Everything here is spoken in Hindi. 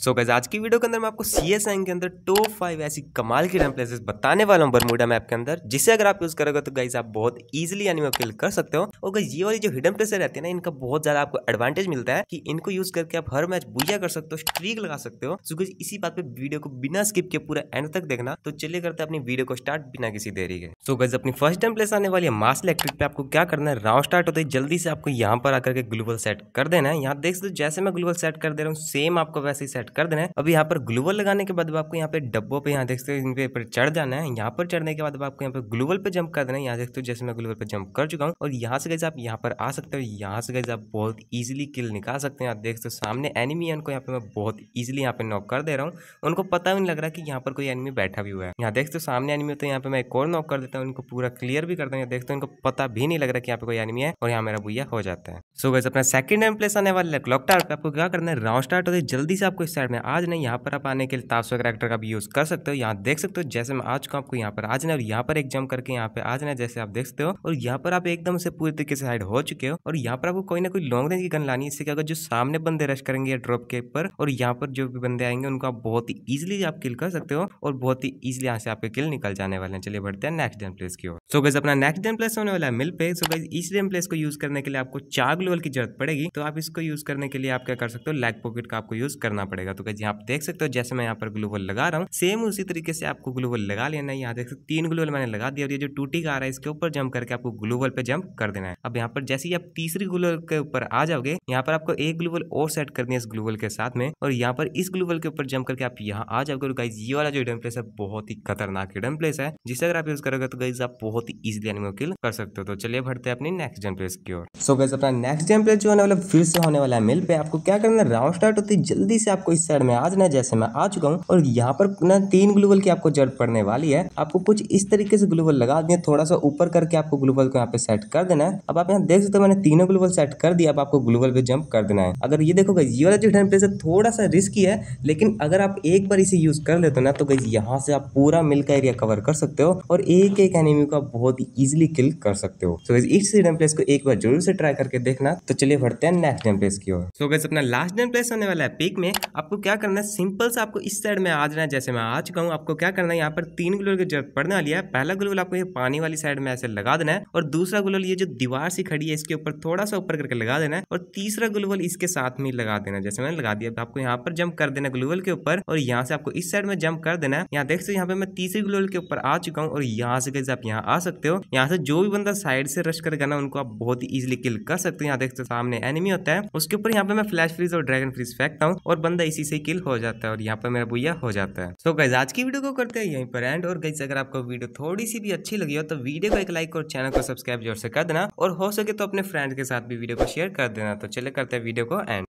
सो so आज की वीडियो के अंदर मैं आपको सी एस के अंदर टॉप फाइव ऐसी कमाल की रैम प्लेसेस बताने वाला हूँ बरमूडा मैप के अंदर जिसे अगर आप यूज करोगे तो गाइज आप बहुत इजीली मैं फिल कर सकते हो और गाइज ये वाली जो हिडन प्लेसेस रहती है ना इनका बहुत ज्यादा आपको एडवांटेज मिलता है कि इनको यूज करके आप हर मैच बुझा कर सकते हो स्ट्रीक लगा सकते हो सो so इसी बात पर वीडियो को बिना स्किप के पूरा एंड तक देखना तो चलिए करते हैं अपनी वीडियो को स्टार्ट बिना किसी देरी के सो गज अपनी फर्स्ट टाइम प्लेस आने वाली है मास इलेक्ट्रिक पे आपको क्या करना है राउंड स्टार्ट होते जल्दी से आपको यहाँ पर आकर के ग्लूबल सेट कर देना है यहाँ देख सकते जैसे मैं ग्लूबल सेट कर दे रहा हूँ सेम आपको वैसे ही सेट कर देना है अब यहाँ पर ग्लूवल लगाने के बाद आपको यहाँ पे डब्बों पे यहाँ देखते हैं इनके ऊपर चढ़ जाना है यहाँ पर चढ़ने के बाद आपको यहाँ पे ग्लूवल पे जंप कर देना है यहाँ देखते हो जैसे मैं ग्लूवल पे जंप कर चुका हूँ और यहाँ से गैस आप यहाँ पर आ सकते हो यहाँ से गैस आप बहुत ईजिली किल निकाल सकते हैं आप देख सकते हो सामने एनिमी है उनको यहाँ पे मैं बहुत ईजिली यहाँ पे नॉक कर दे रहा हूँ उनको पता भी नहीं लग रहा कि यहाँ पर कोई एनिमी बैठा भी हुआ है यहाँ देखते हो सामने एनिमी तो यहाँ पे मैं एक और नॉक कर देता हूँ उनको पूरा क्लियर भी करता हूँ देखते हो उनको पता भी नहीं लग रहा कि यहाँ पे कोई एनिमी है और यहाँ मेरा भूया हो जाता है सो गैस अपना सेकंड टाइम प्लेस आने वाले है क्लॉक टावर पे आपको क्या करना है राउंड स्टार्ट होते जल्दी से आपको वेबसाइट में आज नहीं यहाँ पर आप आने के लिए तापसो करेक्टर का भी यूज़ कर सकते हो यहाँ देख सकते हो जैसे मैं आज को आपको यहाँ पर आज ना और यहाँ पर एक जम करके यहाँ पे आज ना जैसे आप देख सकते हो और यहाँ पर आप एकदम से पूरी तरीके से हाइड हो चुके हो और यहाँ पर आपको कोई ना कोई लॉन्ग रेंज की गन लानी है इससे क्या जो सामने बंदे रश करेंगे ड्रॉप के ऊपर और यहाँ पर जो भी बंदे आएंगे उनको आप बहुत ही ईजिली आप किल कर सकते हो और बहुत ही ईजिली यहाँ से आपके किल निकल जाने वाले हैं चलिए बढ़ते हैं नेक्स्ट डेम प्लेस की ओर सो गज अपना नेक्स्ट डेम प्लेस होने वाला है मिल पे सो गज इस डेम प्लेस को यूज करने के लिए आपको चार ग्लोवल की जरूरत पड़ेगी तो आप इसको यूज करने के लिए आप क्या कर सकते हो लैग पॉकेट का आपको यूज करना पड़ेगा पड़ेगा तो कैसे आप देख सकते हो जैसे मैं यहाँ पर ग्लूवल लगा रहा हूँ सेम उसी तरीके से आपको ग्लूवल लगा लेना है यहाँ देख सकते तीन ग्लूवल मैंने लगा दिया और ये जो टूटी का आ रहा है इसके ऊपर जंप करके आपको ग्लूवल पे जंप कर देना है अब यहाँ पर जैसे ही आप तीसरी ग्लूवल के ऊपर आ जाओगे यहाँ पर आपको एक ग्लूवल और सेट करनी है इस ग्लूवल के साथ में और यहाँ पर इस ग्लूवल के ऊपर जंप करके आप यहाँ आ जाओगे और गाइज ये वाला जो हिडन प्लेस है बहुत ही खतरनाक हिडन प्लेस है जिसे अगर आप यूज करोगे तो गाइज आप बहुत ही इजिली एनिमल किल कर सकते हो तो चलिए बढ़ते हैं अपने नेक्स्ट जंप प्लेस की ओर सो गाइज अपना नेक्स्ट जंप प्लेस जो होने वाला फिर से होने वाला है मिल पे आपको क्या करना है राउंड स्टार्ट होती जल्दी से आपको इस साइड में आज ना जैसे मैं आ चुका हूँ और यहाँ पर ना तीन ग्लूबल की आपको जरूरत पड़ने वाली है आपको कुछ इस तरीके से ग्लूबल लगा दिए थोड़ा सा ऊपर करके आपको ग्लूबल को यहाँ पे सेट कर देना है अब आप यहाँ देख सकते हो मैंने तीनों ग्लूबल सेट कर दिया अब आपको ग्लूबल पे जंप कर देना है अगर ये देखो ये वाला जो टेन प्लेस थोड़ा सा रिस्की है लेकिन अगर आप एक बार इसे यूज कर लेते हो ना तो गई यहाँ से आप पूरा मिल का एरिया कवर कर सकते हो और एक एक एनिमी को बहुत ही इजिली किल कर सकते हो सो इस टेन प्लेस को एक बार जरूर से ट्राई करके देखना तो चलिए बढ़ते हैं नेक्स्ट टेन प्लेस की ओर सो so, अपना लास्ट टेन प्लेस होने वाला है पिक में आपको क्या करना है सिंपल से आपको इस साइड में आ जाना है जैसे मैं आ चुका हूँ आपको क्या करना है यहाँ पर तीन ग्लोल की जरूरत पड़ने वाली है पहला ग्लोल आपको ये पानी वाली साइड में ऐसे लगा देना है और दूसरा ग्लोल ये जो दीवार सी खड़ी है इसके ऊपर थोड़ा सा ऊपर करके लगा देना है और तीसरा ग्लोवल इसके साथ में लगा देना है जैसे मैंने लगा दिया आपको यहाँ पर जंप कर देना ग्लोवल के ऊपर और यहाँ से आपको इस साइड में जंप कर देना है यहाँ देख सकते यहाँ पे मैं तीसरे ग्लोवल के ऊपर आ चुका हूँ और यहाँ से कैसे आप यहाँ आ सकते हो यहाँ से जो भी बंदा साइड से रश कर ना उनको आप बहुत ही इजिली किल कर सकते हो यहाँ देख सकते सामने एनिमी होता है उसके ऊपर यहाँ पे मैं फ्लैश फ्रीज और ड्रैगन फ्रीज फेंकता हूँ और बंदा इसी से किल हो जाता है और यहाँ पर मेरा भूया हो जाता है सो so गैस आज की वीडियो को करते हैं यहीं पर एंड और गैस अगर आपको वीडियो थोड़ी सी भी अच्छी लगी हो तो वीडियो को एक लाइक और चैनल को सब्सक्राइब जोर से कर देना और हो सके तो अपने फ्रेंड के साथ भी वीडियो को शेयर कर देना तो चले करते हैं वीडियो को एंड